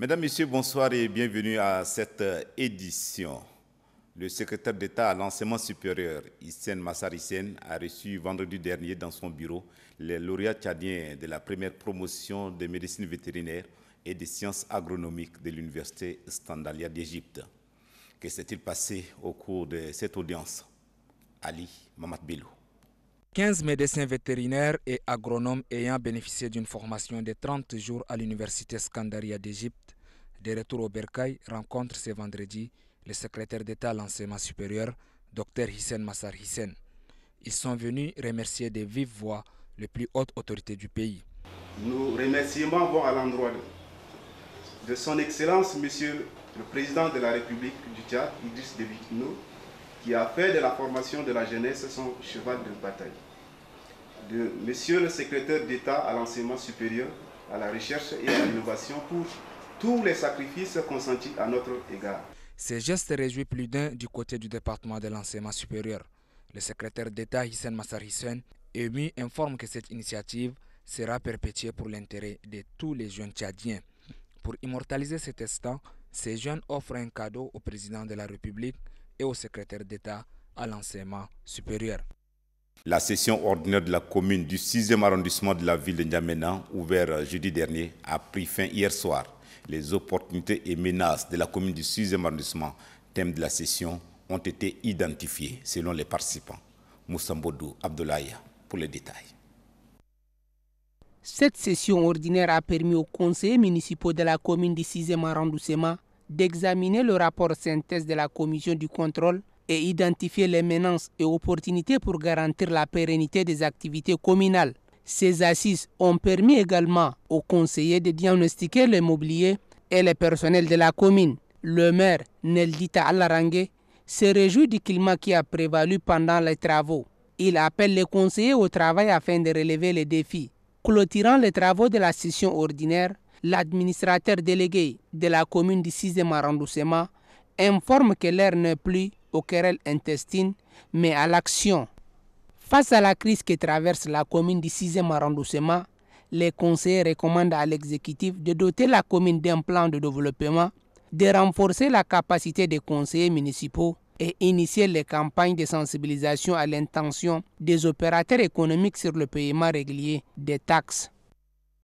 Mesdames, Messieurs, bonsoir et bienvenue à cette euh, édition. Le secrétaire d'État à l'enseignement supérieur, Hissène Massarissène, a reçu vendredi dernier dans son bureau les lauréats tchadiens de la première promotion de médecine vétérinaire et des sciences agronomiques de l'Université Standalia d'Égypte. Que s'est-il passé au cours de cette audience Ali Mamad 15 médecins vétérinaires et agronomes ayant bénéficié d'une formation de 30 jours à l'université Scandaria d'Égypte, de retour au Bercail, rencontrent ce vendredi le secrétaire d'État à l'enseignement supérieur, Dr Hissen Massar Hissen. Ils sont venus remercier de vive voix les plus hautes autorités du pays. Nous remercions vont à l'endroit de, son Excellence, Monsieur le Président de la République du Tchad, Idriss Déby qui a fait de la formation de la jeunesse son cheval de bataille. De Monsieur le secrétaire d'État à l'enseignement supérieur, à la recherche et à l'innovation pour tous les sacrifices consentis à notre égard. Ces gestes réjouissent plus d'un du côté du département de l'enseignement supérieur. Le secrétaire d'État Hissen Massar Hissen, ému, informe que cette initiative sera perpétuée pour l'intérêt de tous les jeunes tchadiens. Pour immortaliser cet instant, ces jeunes offrent un cadeau au président de la République, et au secrétaire d'État à l'enseignement supérieur. La session ordinaire de la commune du 6e arrondissement de la ville de N'Djamena, ouverte jeudi dernier, a pris fin hier soir. Les opportunités et menaces de la commune du 6e arrondissement, thème de la session, ont été identifiées selon les participants. Moussambodou Abdoulaye pour les détails. Cette session ordinaire a permis aux conseillers municipaux de la commune du 6e arrondissement d'examiner le rapport synthèse de la commission du contrôle et identifier les menaces et opportunités pour garantir la pérennité des activités communales. Ces assises ont permis également aux conseillers de diagnostiquer les mobiliers et le personnel de la commune. Le maire Neldita Alarangue se réjouit du climat qui a prévalu pendant les travaux. Il appelle les conseillers au travail afin de relever les défis. Clôturant les travaux de la session ordinaire, l'administrateur délégué de la commune du 6e arrondissement informe que l'air n'est plus aux querelles intestines, mais à l'action. Face à la crise que traverse la commune du 6e arrondissement, les conseillers recommandent à l'exécutif de doter la commune d'un plan de développement, de renforcer la capacité des conseillers municipaux et initier les campagnes de sensibilisation à l'intention des opérateurs économiques sur le paiement régulier des taxes.